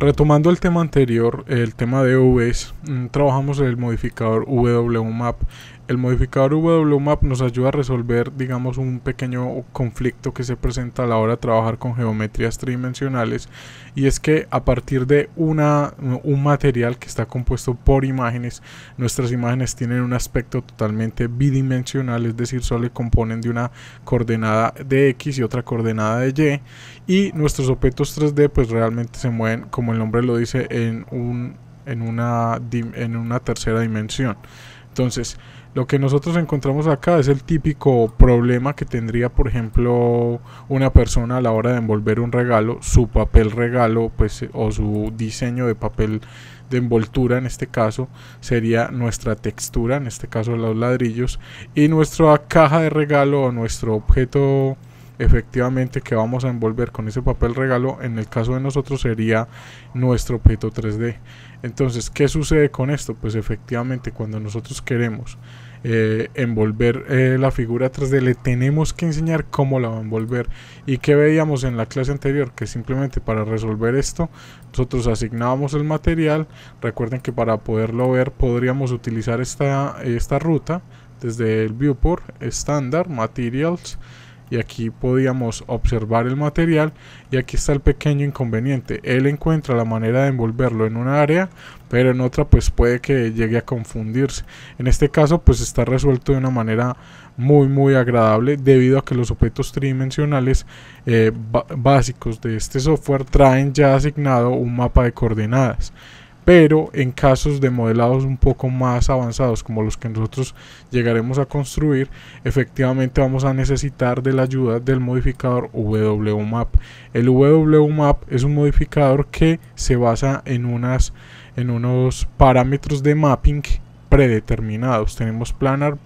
Retomando el tema anterior, el tema de Vs, mm, trabajamos el modificador WMAP el modificador WMAP nos ayuda a resolver, digamos, un pequeño conflicto que se presenta a la hora de trabajar con geometrías tridimensionales y es que a partir de una, un material que está compuesto por imágenes, nuestras imágenes tienen un aspecto totalmente bidimensional, es decir, solo componen de una coordenada de X y otra coordenada de Y y nuestros objetos 3D pues realmente se mueven, como el nombre lo dice, en, un, en, una, en una tercera dimensión. Entonces, lo que nosotros encontramos acá es el típico problema que tendría, por ejemplo, una persona a la hora de envolver un regalo, su papel regalo, pues, o su diseño de papel de envoltura en este caso sería nuestra textura, en este caso los ladrillos, y nuestra caja de regalo o nuestro objeto efectivamente que vamos a envolver con ese papel regalo, en el caso de nosotros sería nuestro objeto 3D. Entonces, ¿qué sucede con esto? Pues efectivamente cuando nosotros queremos eh, envolver eh, la figura 3D, le tenemos que enseñar cómo la va a envolver. Y que veíamos en la clase anterior, que simplemente para resolver esto, nosotros asignábamos el material. Recuerden que para poderlo ver podríamos utilizar esta, esta ruta desde el viewport estándar, materials, y aquí podíamos observar el material y aquí está el pequeño inconveniente él encuentra la manera de envolverlo en una área pero en otra pues puede que llegue a confundirse en este caso pues está resuelto de una manera muy muy agradable debido a que los objetos tridimensionales eh, básicos de este software traen ya asignado un mapa de coordenadas pero en casos de modelados un poco más avanzados como los que nosotros llegaremos a construir, efectivamente vamos a necesitar de la ayuda del modificador WMAP. El WMAP es un modificador que se basa en, unas, en unos parámetros de mapping predeterminados. Tenemos planar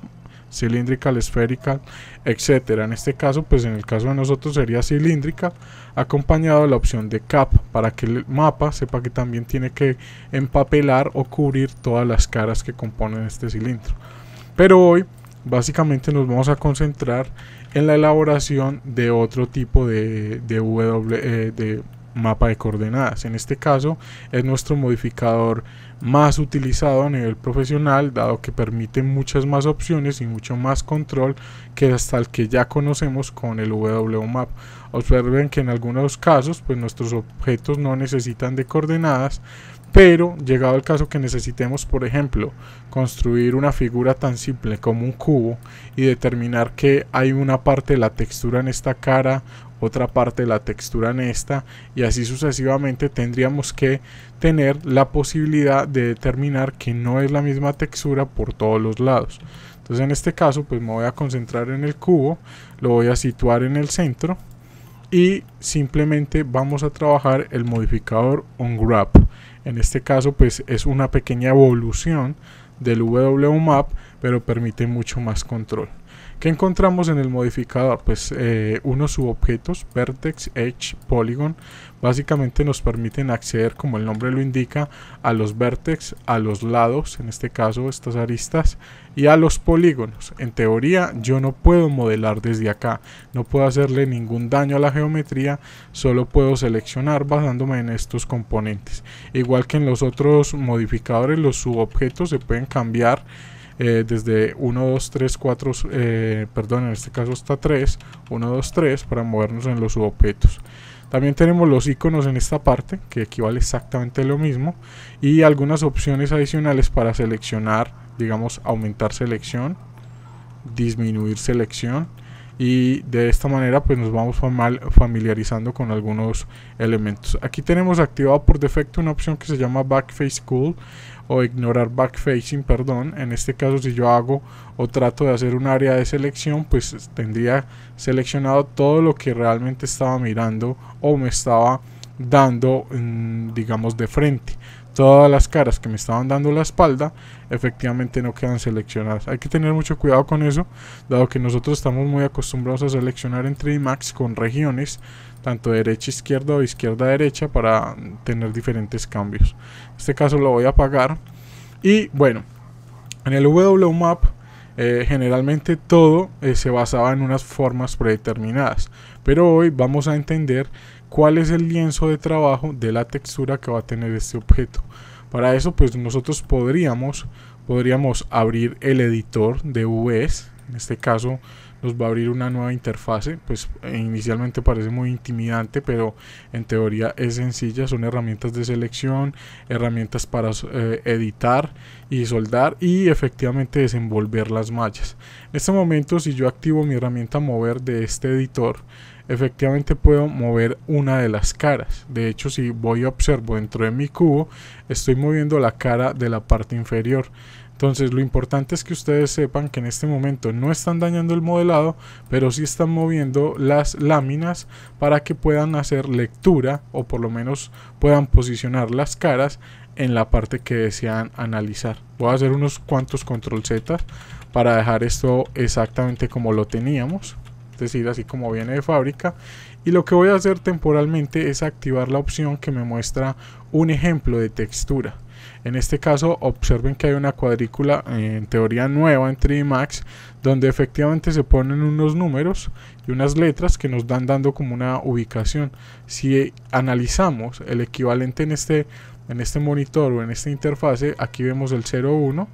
Cilíndrica, esférica, etcétera. En este caso, pues en el caso de nosotros sería cilíndrica acompañado de la opción de cap, para que el mapa sepa que también tiene que empapelar o cubrir todas las caras que componen este cilindro. Pero hoy, básicamente nos vamos a concentrar en la elaboración de otro tipo de, w, eh, de mapa de coordenadas. En este caso es nuestro modificador más utilizado a nivel profesional, dado que permite muchas más opciones y mucho más control que hasta el que ya conocemos con el WMAP. Observen que en algunos casos pues nuestros objetos no necesitan de coordenadas, pero llegado el caso que necesitemos, por ejemplo, construir una figura tan simple como un cubo y determinar que hay una parte de la textura en esta cara otra parte de la textura en esta y así sucesivamente tendríamos que tener la posibilidad de determinar que no es la misma textura por todos los lados. Entonces en este caso pues me voy a concentrar en el cubo, lo voy a situar en el centro y simplemente vamos a trabajar el modificador on wrap. En este caso pues es una pequeña evolución del WMAP pero permite mucho más control. ¿Qué encontramos en el modificador? Pues eh, unos subobjetos, vertex, edge, polygon, básicamente nos permiten acceder, como el nombre lo indica, a los vertex, a los lados, en este caso estas aristas, y a los polígonos. En teoría yo no puedo modelar desde acá, no puedo hacerle ningún daño a la geometría, solo puedo seleccionar basándome en estos componentes. Igual que en los otros modificadores, los subobjetos se pueden cambiar eh, desde 1, 2, 3, 4, perdón, en este caso hasta 3, 1, 2, 3 para movernos en los objetos. También tenemos los iconos en esta parte, que equivale exactamente lo mismo, y algunas opciones adicionales para seleccionar, digamos, aumentar selección, disminuir selección, y de esta manera pues nos vamos familiarizando con algunos elementos. Aquí tenemos activado por defecto una opción que se llama Backface Cool o ignorar backfacing, perdón. En este caso si yo hago o trato de hacer un área de selección pues tendría seleccionado todo lo que realmente estaba mirando o me estaba dando mm, digamos de frente todas las caras que me estaban dando la espalda efectivamente no quedan seleccionadas. Hay que tener mucho cuidado con eso, dado que nosotros estamos muy acostumbrados a seleccionar entre Imax con regiones, tanto derecha izquierda o izquierda derecha para tener diferentes cambios. En este caso lo voy a apagar y bueno, en el WMAP eh, generalmente todo eh, se basaba en unas formas predeterminadas, pero hoy vamos a entender cuál es el lienzo de trabajo de la textura que va a tener este objeto. Para eso pues nosotros podríamos, podríamos abrir el editor de UVs. en este caso nos va a abrir una nueva interfase, pues eh, inicialmente parece muy intimidante, pero en teoría es sencilla, son herramientas de selección, herramientas para eh, editar y soldar y efectivamente desenvolver las mallas. En este momento si yo activo mi herramienta mover de este editor, efectivamente puedo mover una de las caras. De hecho, si voy a observo dentro de mi cubo, estoy moviendo la cara de la parte inferior. Entonces lo importante es que ustedes sepan que en este momento no están dañando el modelado, pero sí están moviendo las láminas para que puedan hacer lectura o por lo menos puedan posicionar las caras en la parte que desean analizar. Voy a hacer unos cuantos control Z para dejar esto exactamente como lo teníamos decir así como viene de fábrica y lo que voy a hacer temporalmente es activar la opción que me muestra un ejemplo de textura en este caso observen que hay una cuadrícula eh, en teoría nueva en 3D Max donde efectivamente se ponen unos números y unas letras que nos dan dando como una ubicación. Si analizamos el equivalente en este, en este monitor o en esta interfase, aquí vemos el 01,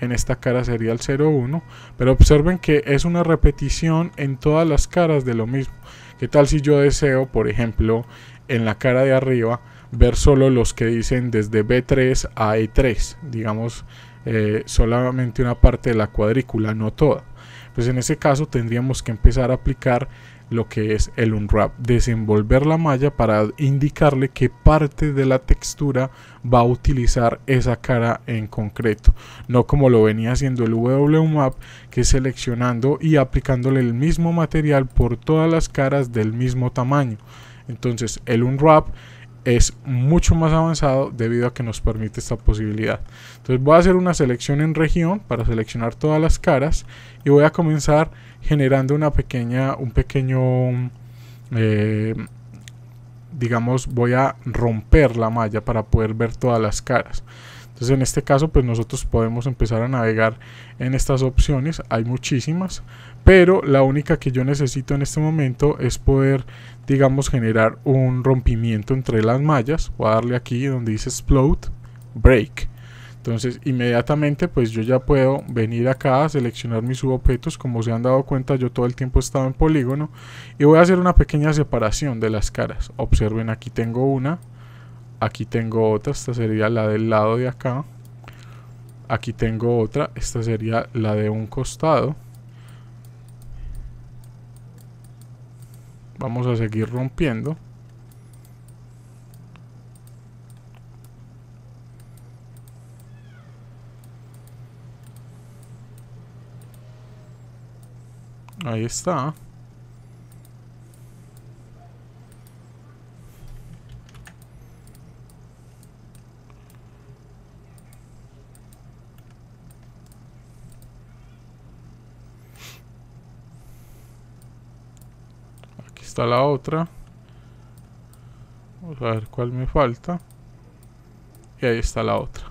en esta cara sería el 01, pero observen que es una repetición en todas las caras de lo mismo. ¿Qué tal si yo deseo, por ejemplo, en la cara de arriba, ver solo los que dicen desde B3 a E3, digamos eh, solamente una parte de la cuadrícula, no toda? Pues en ese caso tendríamos que empezar a aplicar lo que es el unwrap, desenvolver la malla para indicarle qué parte de la textura va a utilizar esa cara en concreto, no como lo venía haciendo el WMAP que seleccionando y aplicándole el mismo material por todas las caras del mismo tamaño. Entonces el unwrap es mucho más avanzado debido a que nos permite esta posibilidad. Entonces voy a hacer una selección en región para seleccionar todas las caras y voy a comenzar generando una pequeña, un pequeño, eh, digamos, voy a romper la malla para poder ver todas las caras. Entonces en este caso pues nosotros podemos empezar a navegar en estas opciones, hay muchísimas pero la única que yo necesito en este momento es poder digamos generar un rompimiento entre las mallas voy a darle aquí donde dice explode break entonces inmediatamente pues yo ya puedo venir acá a seleccionar mis subobjetos. Como se han dado cuenta yo todo el tiempo he estado en polígono. Y voy a hacer una pequeña separación de las caras. Observen aquí tengo una. Aquí tengo otra. Esta sería la del lado de acá. Aquí tengo otra. Esta sería la de un costado. Vamos a seguir rompiendo. Ahí está. la otra. Vamos a ver cuál me falta. Y ahí está la otra.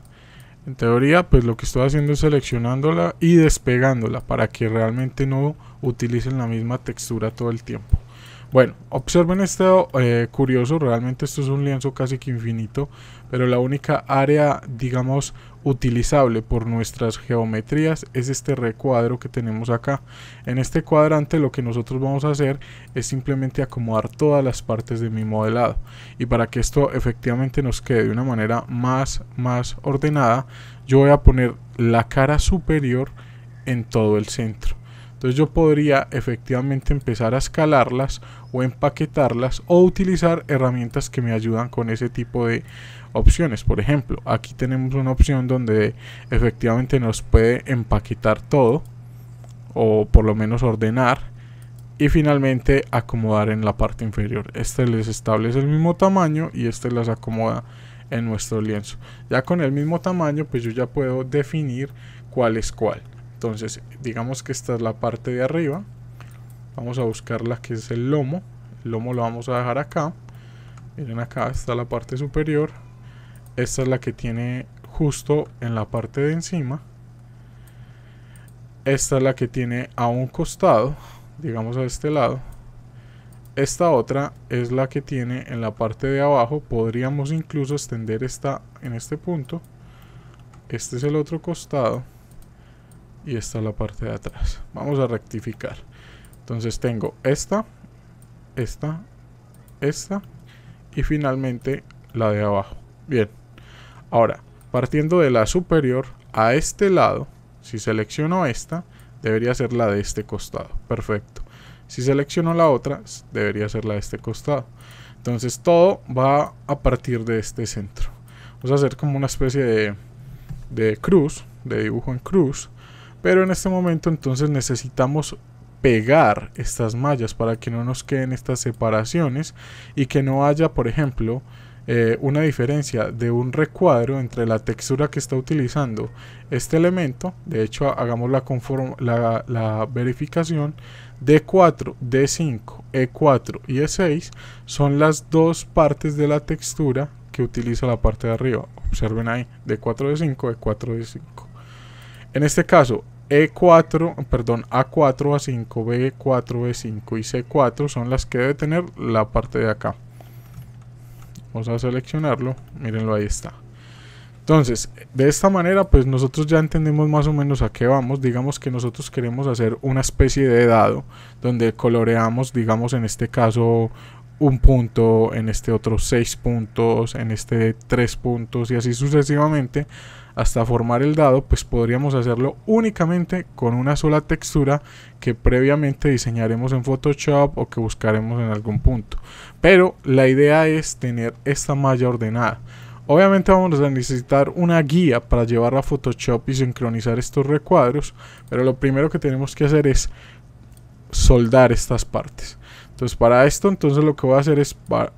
En teoría, pues lo que estoy haciendo es seleccionándola y despegándola para que realmente no utilicen la misma textura todo el tiempo. Bueno, observen esto eh, curioso, realmente esto es un lienzo casi que infinito, pero la única área, digamos, utilizable por nuestras geometrías es este recuadro que tenemos acá. En este cuadrante lo que nosotros vamos a hacer es simplemente acomodar todas las partes de mi modelado. Y para que esto efectivamente nos quede de una manera más, más ordenada, yo voy a poner la cara superior en todo el centro. Entonces yo podría efectivamente empezar a escalarlas o empaquetarlas o utilizar herramientas que me ayudan con ese tipo de opciones. Por ejemplo, aquí tenemos una opción donde efectivamente nos puede empaquetar todo o por lo menos ordenar y finalmente acomodar en la parte inferior. Este les establece el mismo tamaño y este las acomoda en nuestro lienzo. Ya con el mismo tamaño pues yo ya puedo definir cuál es cuál. Entonces, digamos que esta es la parte de arriba. Vamos a buscar la que es el lomo. El lomo lo vamos a dejar acá. Miren acá está la parte superior. Esta es la que tiene justo en la parte de encima. Esta es la que tiene a un costado, digamos a este lado. Esta otra es la que tiene en la parte de abajo. Podríamos incluso extender esta en este punto. Este es el otro costado y esta la parte de atrás. Vamos a rectificar. Entonces tengo esta, esta, esta y finalmente la de abajo. Bien. Ahora, partiendo de la superior a este lado, si selecciono esta, debería ser la de este costado. Perfecto. Si selecciono la otra, debería ser la de este costado. Entonces todo va a partir de este centro. Vamos a hacer como una especie de, de cruz, de dibujo en cruz pero en este momento entonces necesitamos pegar estas mallas para que no nos queden estas separaciones y que no haya, por ejemplo, eh, una diferencia de un recuadro entre la textura que está utilizando este elemento, de hecho hagamos la, la, verificación, D4, D5, E4 y E6 son las dos partes de la textura que utiliza la parte de arriba, observen ahí, D4, D5, E4, D5. En este caso, E4, perdón, A4, A5, B4, B5 y C4 son las que debe tener la parte de acá. Vamos a seleccionarlo, mírenlo, ahí está. Entonces, de esta manera, pues nosotros ya entendemos más o menos a qué vamos. Digamos que nosotros queremos hacer una especie de dado donde coloreamos, digamos en este caso, un punto, en este otro seis puntos, en este tres puntos y así sucesivamente hasta formar el dado, pues podríamos hacerlo únicamente con una sola textura que previamente diseñaremos en Photoshop o que buscaremos en algún punto. Pero la idea es tener esta malla ordenada. Obviamente vamos a necesitar una guía para llevarla a Photoshop y sincronizar estos recuadros, pero lo primero que tenemos que hacer es soldar estas partes. Entonces para esto, entonces lo que voy a hacer es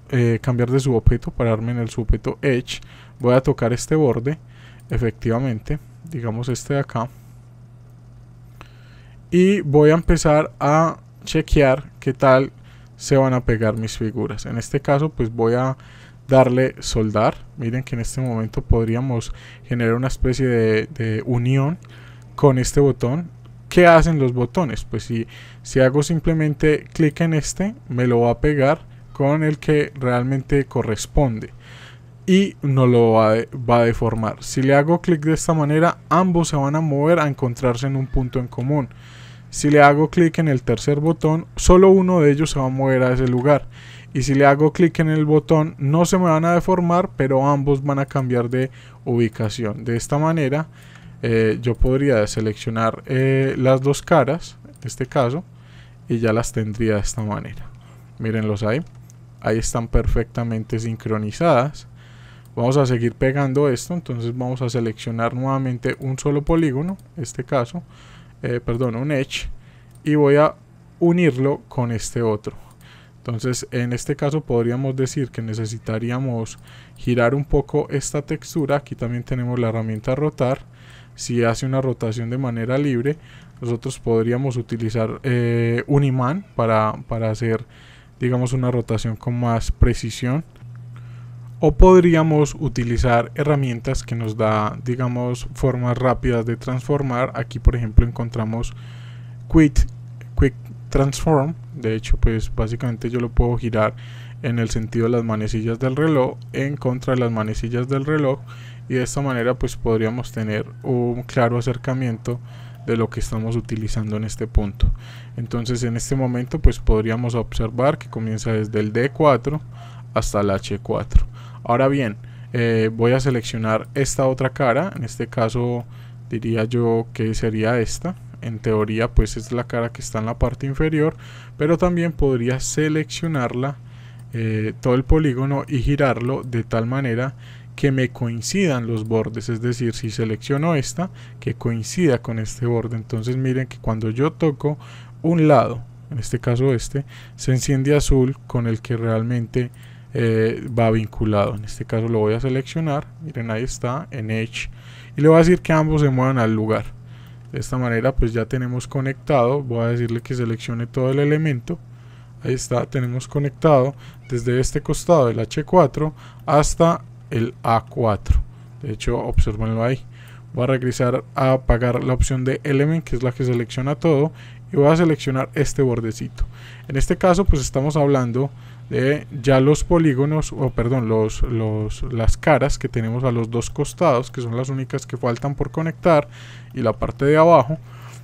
eh, cambiar de para pararme en el subobjeto Edge. Voy a tocar este borde, efectivamente, digamos este de acá. Y voy a empezar a chequear qué tal se van a pegar mis figuras. En este caso pues voy a darle soldar. Miren que en este momento podríamos generar una especie de unión con este botón ¿Qué hacen los botones? Pues si, si hago simplemente clic en este, me lo va a pegar con el que realmente corresponde y no lo va, va a deformar. Si le hago clic de esta manera, ambos se van a mover a encontrarse en un punto en común. Si le hago clic en el tercer botón, solo uno de ellos se va a mover a ese lugar. Y si le hago clic en el botón, no se me van a deformar, pero ambos van a cambiar de ubicación. De esta manera, eh, yo podría seleccionar eh, las dos caras, en este caso, y ya las tendría de esta manera. Mírenlos ahí. Ahí están perfectamente sincronizadas. Vamos a seguir pegando esto, entonces vamos a seleccionar nuevamente un solo polígono, en este caso, eh, perdón, un edge, y voy a unirlo con este otro. Entonces, en este caso podríamos decir que necesitaríamos girar un poco esta textura. Aquí también tenemos la herramienta rotar si hace una rotación de manera libre, nosotros podríamos utilizar eh, un imán para, hacer, digamos, una rotación con más precisión. O podríamos utilizar herramientas que nos da, digamos, formas rápidas de transformar. Aquí, por ejemplo, encontramos Quick Transform. De hecho, pues básicamente yo lo puedo girar en el sentido de las manecillas del reloj, en contra de las manecillas del reloj y de esta manera pues podríamos tener un claro acercamiento de lo que estamos utilizando en este punto entonces en este momento pues podríamos observar que comienza desde el D4 hasta el H4 ahora bien eh, voy a seleccionar esta otra cara en este caso diría yo que sería esta en teoría pues es la cara que está en la parte inferior pero también podría seleccionarla eh, todo el polígono y girarlo de tal manera que me coincidan los bordes, es decir, si selecciono esta, que coincida con este borde. Entonces miren que cuando yo toco un lado, en este caso este, se enciende azul con el que realmente eh, va vinculado. En este caso lo voy a seleccionar, miren ahí está, en Edge, y le voy a decir que ambos se muevan al lugar. De esta manera pues ya tenemos conectado, voy a decirle que seleccione todo el elemento, ahí está, tenemos conectado desde este costado del H4 hasta el A4 de hecho observenlo ahí voy a regresar a apagar la opción de element que es la que selecciona todo y voy a seleccionar este bordecito en este caso pues estamos hablando de ya los polígonos o perdón los, los, las caras que tenemos a los dos costados que son las únicas que faltan por conectar y la parte de abajo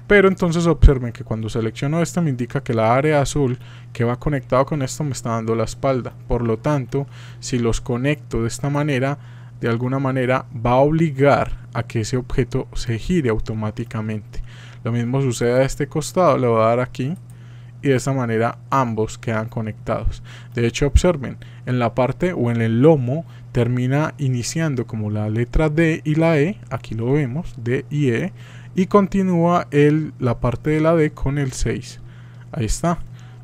pero entonces observen que cuando selecciono esto me indica que la área azul que va conectado con esto me está dando la espalda. Por lo tanto, si los conecto de esta manera, de alguna manera va a obligar a que ese objeto se gire automáticamente. Lo mismo sucede a este costado, le voy a dar aquí y de esta manera ambos quedan conectados. De hecho, observen, en la parte o en el lomo termina iniciando como la letra D y la E, aquí lo vemos, D y E, y continúa la parte de la D con el 6. Ahí está.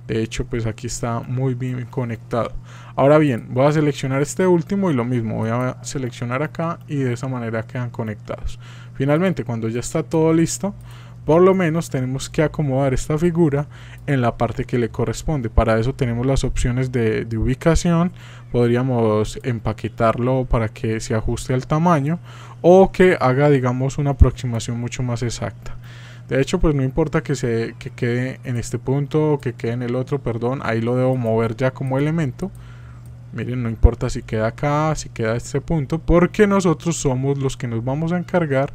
De hecho, pues aquí está muy bien conectado. Ahora bien, voy a seleccionar este último y lo mismo. Voy a seleccionar acá y de esa manera quedan conectados. Finalmente, cuando ya está todo listo, por lo menos tenemos que acomodar esta figura en la parte que le corresponde. Para eso tenemos las opciones de, ubicación, podríamos empaquetarlo para que se ajuste al tamaño o que haga digamos una aproximación mucho más exacta. De hecho, pues no importa que, se, que quede en este punto o que quede en el otro, perdón, ahí lo debo mover ya como elemento. Miren, no importa si queda acá, si queda este punto, porque nosotros somos los que nos vamos a encargar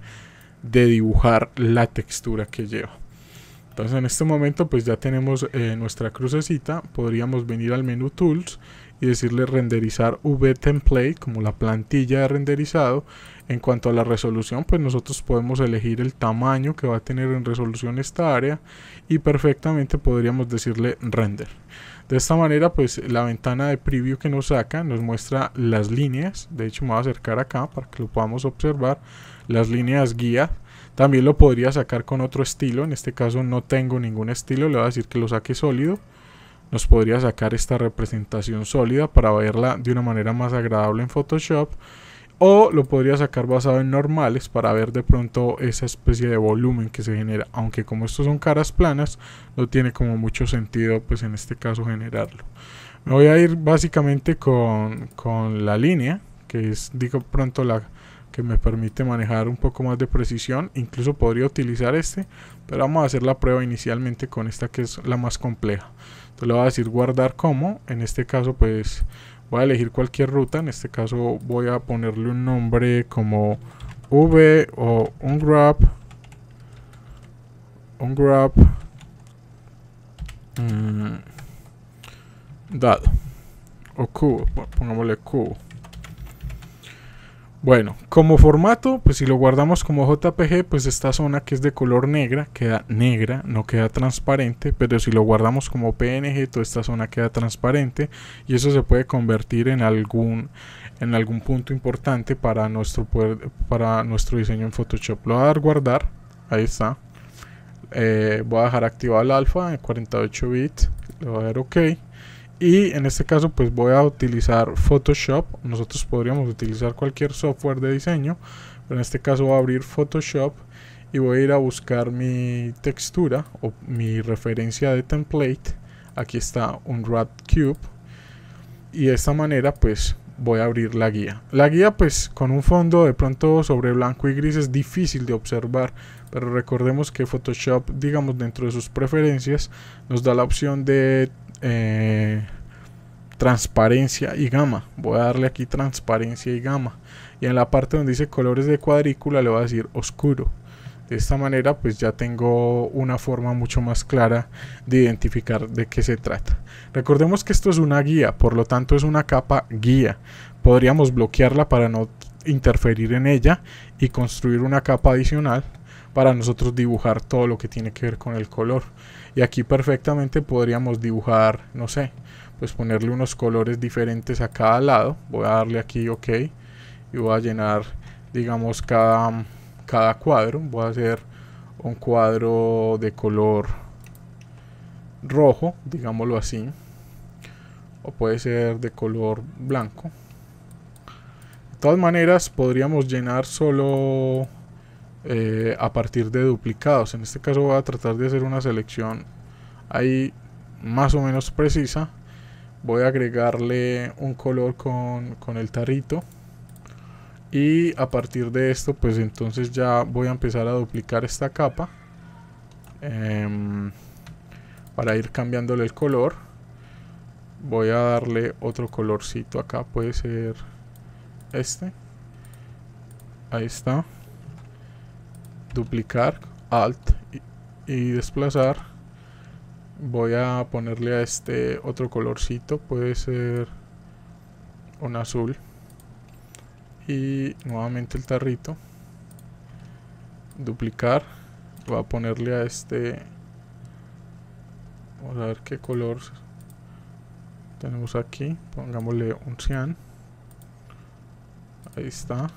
de dibujar la textura que lleva. Entonces en este momento pues ya tenemos eh, nuestra crucecita, podríamos venir al menú Tools y decirle renderizar V template como la plantilla de renderizado. En cuanto a la resolución pues nosotros podemos elegir el tamaño que va a tener en resolución esta área y perfectamente podríamos decirle render. De esta manera, pues la ventana de preview que nos saca nos muestra las líneas. De hecho, me voy a acercar acá para que lo podamos observar. Las líneas guía. También lo podría sacar con otro estilo. En este caso no tengo ningún estilo. Le voy a decir que lo saque sólido. Nos podría sacar esta representación sólida para verla de una manera más agradable en Photoshop. O lo podría sacar basado en normales para ver de pronto esa especie de volumen que se genera. Aunque como estos son caras planas, no tiene como mucho sentido pues en este caso generarlo. Me voy a ir básicamente con, con la línea, que es digo pronto la que me permite manejar un poco más de precisión. Incluso podría utilizar este, pero vamos a hacer la prueba inicialmente con esta que es la más compleja. Entonces le voy a decir guardar como. En este caso pues voy a elegir cualquier ruta, en este caso voy a ponerle un nombre como V o un grab un grab mm, dado o Q. pongámosle cubo bueno, como formato, pues si lo guardamos como JPG, pues esta zona que es de color negra queda negra, no queda transparente, pero si lo guardamos como PNG, toda esta zona queda transparente y eso se puede convertir en algún en algún punto importante para nuestro para nuestro diseño en Photoshop. Lo voy a dar guardar, ahí está. Eh, voy a dejar activado el alfa en 48 bits, le voy a dar OK y en este caso pues voy a utilizar Photoshop. Nosotros podríamos utilizar cualquier software de diseño. Pero en este caso voy a abrir Photoshop y voy a ir a buscar mi textura o mi referencia de template. Aquí está un Rat Cube. Y de esta manera pues voy a abrir la guía. La guía pues con un fondo de pronto sobre blanco y gris es difícil de observar, pero recordemos que Photoshop, digamos dentro de sus preferencias, nos da la opción de eh, transparencia y gama. Voy a darle aquí transparencia y gama. Y en la parte donde dice colores de cuadrícula le voy a decir oscuro. De esta manera pues ya tengo una forma mucho más clara de identificar de qué se trata. Recordemos que esto es una guía, por lo tanto es una capa guía. Podríamos bloquearla para no interferir en ella y construir una capa adicional para nosotros dibujar todo lo que tiene que ver con el color. Y aquí perfectamente podríamos dibujar, no sé, pues ponerle unos colores diferentes a cada lado. Voy a darle aquí OK y voy a llenar, digamos, cada, cada cuadro. Voy a hacer un cuadro de color rojo, digámoslo así. O puede ser de color blanco. De todas maneras, podríamos llenar solo eh, a partir de duplicados. En este caso voy a tratar de hacer una selección ahí más o menos precisa. Voy a agregarle un color con, el tarrito. Y a partir de esto, pues entonces ya voy a empezar a duplicar esta capa. Em, para ir cambiándole el color. Voy a darle otro colorcito acá. Puede ser este. Ahí está duplicar, alt y, desplazar, voy a ponerle a este otro colorcito, puede ser un azul. Y nuevamente el tarrito, duplicar, voy a ponerle a este, vamos a ver qué color tenemos aquí, pongámosle un cian, ahí está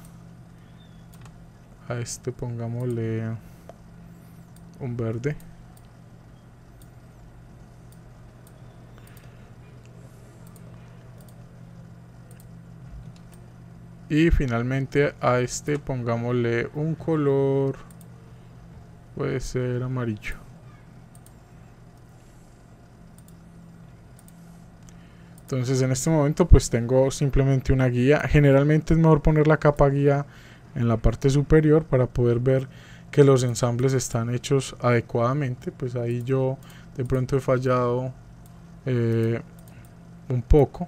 a este pongámosle un verde y finalmente a este pongámosle un color puede ser amarillo entonces en este momento pues tengo simplemente una guía generalmente es mejor poner la capa guía en la parte superior para poder ver que los ensambles están hechos adecuadamente pues ahí yo de pronto he fallado eh, un poco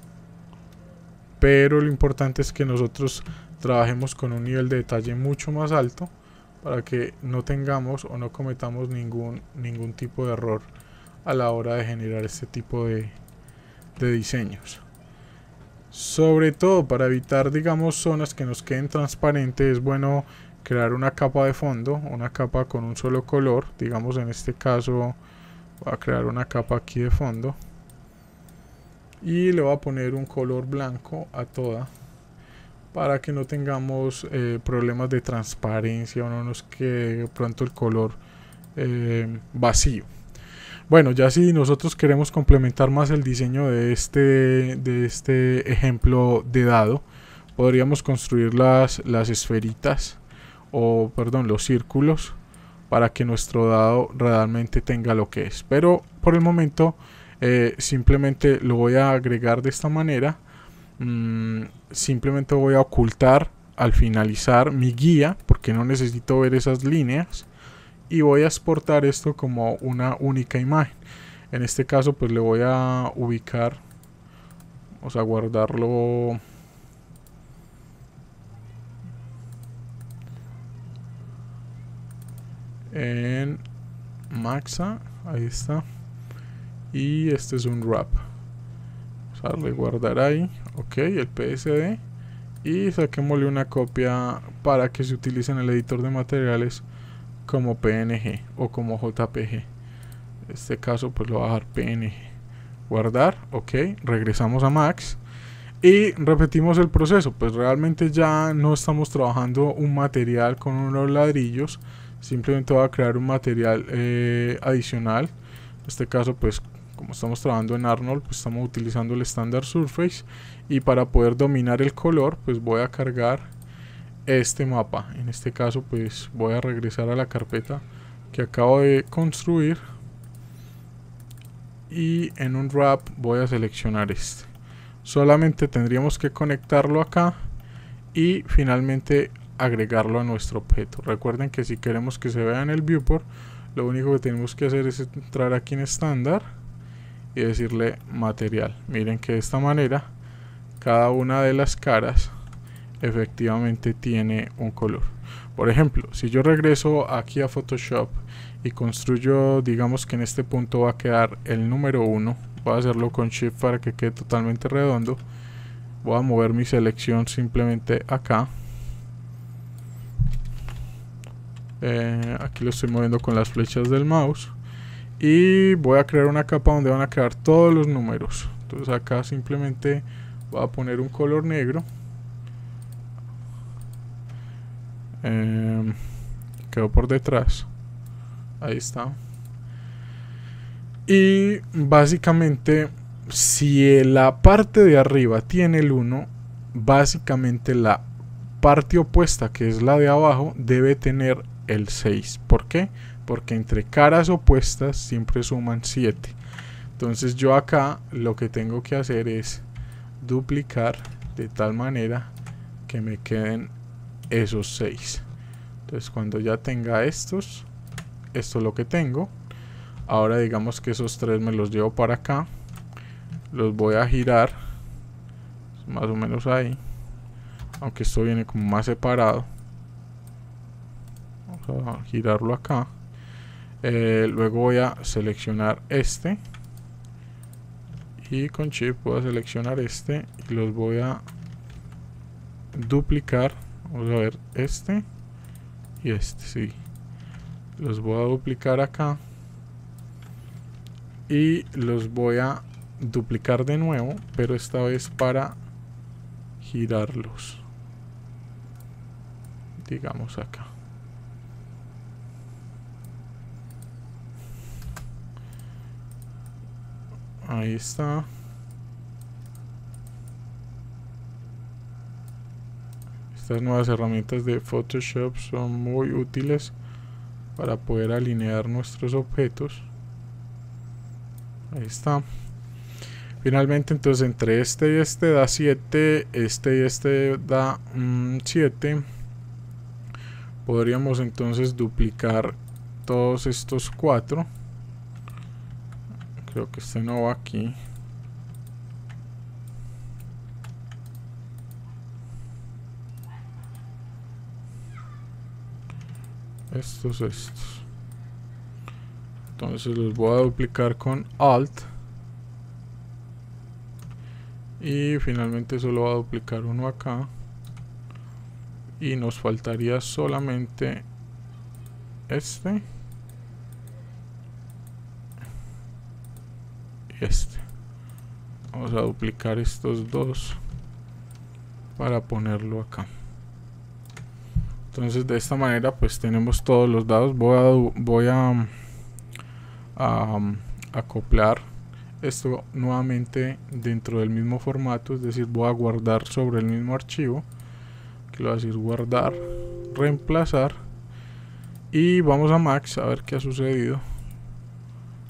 pero lo importante es que nosotros trabajemos con un nivel de detalle mucho más alto para que no tengamos o no cometamos ningún, ningún tipo de error a la hora de generar este tipo de diseños. Sobre todo para evitar, digamos, zonas que nos queden transparentes, es bueno crear una capa de fondo, una capa con un solo color. Digamos, en este caso, voy a crear una capa aquí de fondo. Y le voy a poner un color blanco a toda para que no tengamos eh, problemas de transparencia o no nos quede pronto el color eh, vacío. Bueno, ya si nosotros queremos complementar más el diseño de este, de este ejemplo de dado, podríamos construir las, las esferitas o, perdón, los círculos para que nuestro dado realmente tenga lo que es. Pero por el momento eh, simplemente lo voy a agregar de esta manera. Mm, simplemente voy a ocultar al finalizar mi guía porque no necesito ver esas líneas y voy a exportar esto como una única imagen en este caso pues le voy a ubicar o sea, guardarlo en maxa ahí está y este es un wrap vamos a darle guardar ahí ok el psd y saquémosle una copia para que se utilice en el editor de materiales como PNG o como JPG. En este caso pues lo va a dejar PNG. Guardar, ok, regresamos a Max. Y repetimos el proceso, pues realmente ya no estamos trabajando un material con unos ladrillos, simplemente va a crear un material eh, adicional. En este caso pues como estamos trabajando en Arnold, pues estamos utilizando el standard Surface y para poder dominar el color, pues voy a cargar este mapa. En este caso pues voy a regresar a la carpeta que acabo de construir. Y en un wrap voy a seleccionar este. Solamente tendríamos que conectarlo acá y finalmente agregarlo a nuestro objeto. Recuerden que si queremos que se vea en el viewport, lo único que tenemos que hacer es entrar aquí en estándar y decirle material. Miren que de esta manera cada una de las caras efectivamente tiene un color. Por ejemplo, si yo regreso aquí a Photoshop y construyo, digamos que en este punto va a quedar el número 1, voy a hacerlo con Shift para que quede totalmente redondo. Voy a mover mi selección simplemente acá. Eh, aquí lo estoy moviendo con las flechas del mouse. Y voy a crear una capa donde van a quedar todos los números. Entonces acá simplemente voy a poner un color negro Em, quedó por detrás. Ahí está. Y básicamente, si la parte de arriba tiene el 1, básicamente la parte opuesta, que es la de abajo, debe tener el 6. ¿Por qué? Porque entre caras opuestas siempre suman 7. Entonces yo acá lo que tengo que hacer es duplicar de tal manera que me queden esos seis Entonces cuando ya tenga estos, esto es lo que tengo. Ahora digamos que esos tres me los llevo para acá. Los voy a girar. Más o menos ahí. Aunque esto viene como más separado. Vamos a girarlo acá. Eh, luego voy a seleccionar este. Y con chip voy a seleccionar este. Y los voy a duplicar Vamos a ver este y este, sí. Los voy a duplicar acá. Y los voy a duplicar de nuevo, pero esta vez para girarlos. Digamos acá. Ahí está. Estas nuevas herramientas de Photoshop son muy útiles para poder alinear nuestros objetos. Ahí está. Finalmente entonces entre este y este da 7, este y este da 7. Mm, podríamos entonces duplicar todos estos cuatro. Creo que este no va aquí. estos, estos. Entonces los voy a duplicar con Alt. Y finalmente solo va a duplicar uno acá. Y nos faltaría solamente este. Y este. Vamos a duplicar estos dos para ponerlo acá entonces de esta manera pues tenemos todos los dados voy a, mm, mm, acoplar esto nuevamente dentro del mismo formato es decir voy a guardar sobre el mismo archivo que lo voy a decir guardar reemplazar y vamos a max a ver qué ha sucedido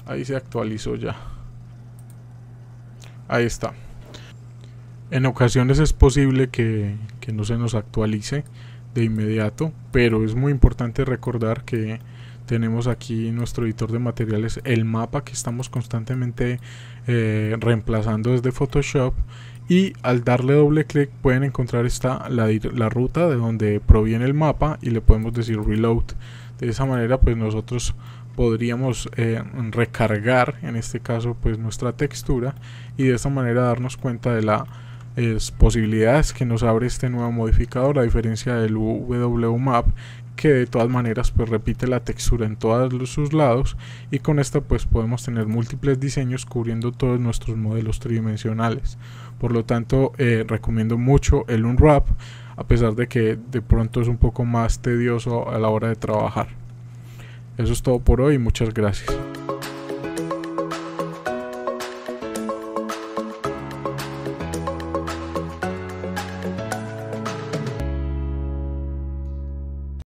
ahí se actualizó ya ahí está en ocasiones es posible que no se nos actualice de inmediato, pero es muy importante recordar que tenemos aquí nuestro editor de materiales, el mapa que estamos constantemente eh, reemplazando desde Photoshop y al darle doble clic pueden encontrar esta, la, ruta de donde proviene el mapa y le podemos decir reload. De esa manera pues nosotros podríamos eh, recargar en este caso pues nuestra textura y de esa manera darnos cuenta de la es posibilidades que nos abre este nuevo modificador a diferencia del Map, que de todas maneras pues repite la textura en todos sus lados y con esta pues podemos tener múltiples diseños cubriendo todos nuestros modelos tridimensionales por lo tanto eh, recomiendo mucho el unwrap a pesar de que de pronto es un poco más tedioso a la hora de trabajar eso es todo por hoy muchas gracias